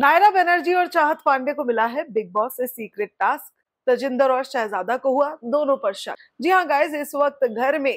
नायरा बनर्जी और चाहत पांडे को मिला है बिग बॉस से सीक्रेट टास्क तजिंदर और शहजादा को हुआ दोनों पर शक जी हाँ गाइज इस वक्त घर में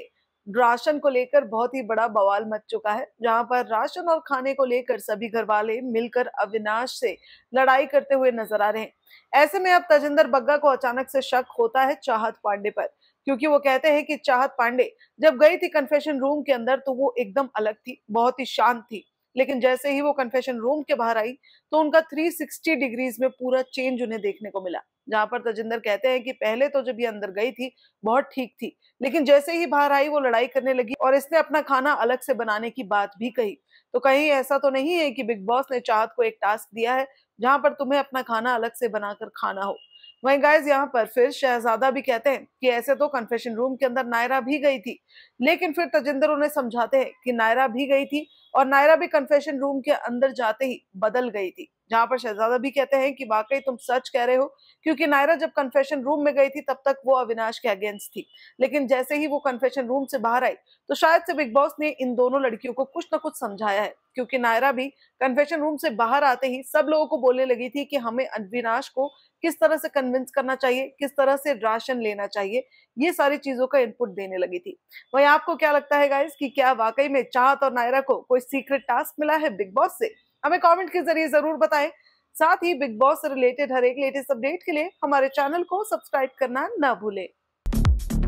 राशन को लेकर बहुत ही बड़ा बवाल मच चुका है जहां पर राशन और खाने को लेकर सभी घर वाले मिलकर अविनाश से लड़ाई करते हुए नजर आ रहे हैं ऐसे में अब तजिंदर बग्गा को अचानक से शक होता है चाहत पांडे पर क्योंकि वो कहते हैं कि चाहत पांडे जब गई थी कन्फेशन रूम के अंदर तो वो एकदम अलग थी बहुत ही शांत थी लेकिन जैसे ही वो कन्फेशन रूम के बाहर आई तो उनका 360 डिग्रीज में पूरा चेंज उन्हें देखने को मिला जहां पर तजिंदर कहते हैं कि पहले तो जब ये अंदर गई थी बहुत ठीक थी लेकिन जैसे ही बाहर आई वो लड़ाई करने लगी और इसने अपना खाना अलग से बनाने की बात भी कही तो कहीं ऐसा तो नहीं है कि बिग बॉस ने चाहत को एक टास्क दिया है जहां पर तुम्हें अपना खाना अलग से बनाकर खाना हो वहीं गाइस यहाँ पर फिर शहजादा भी कहते हैं कि ऐसे तो कन्फेशन रूम के अंदर नायरा भी गई थी लेकिन फिर तजिंदर उन्हें समझाते हैं कि नायरा भी गई थी और नायरा भी कन्फेशन रूम के अंदर जाते ही बदल गई थी जहां पर शहजादा भी कहते हैं कि वाकई तुम सच कह रहे हो क्योंकि नायरा जब कन्फेशन रूम में गई थी तब तक वो अविनाश के अगेंस्ट थी लेकिन जैसे ही वो कन्फेशन रूम से बाहर आई तो शायद से बिग बॉस ने इन दोनों लड़कियों को कुछ ना कुछ समझाया है क्योंकि नायरा भी कन्फेशन रूम से बाहर आते ही सब लोगों को बोलने लगी थी कि हमें अविनाश को किस तरह से कन्विंस करना चाहिए किस तरह से राशन लेना चाहिए ये सारी चीजों का इनपुट देने लगी थी वही आपको क्या लगता है गाइस कि क्या वाकई में चाहत और नायरा को कोई सीक्रेट टास्क मिला है बिग बॉस से हमें कमेंट के जरिए जरूर बताएं साथ ही बिग बॉस से रिलेटेड हर एक लेटेस्ट अपडेट के लिए हमारे चैनल को सब्सक्राइब करना ना भूलें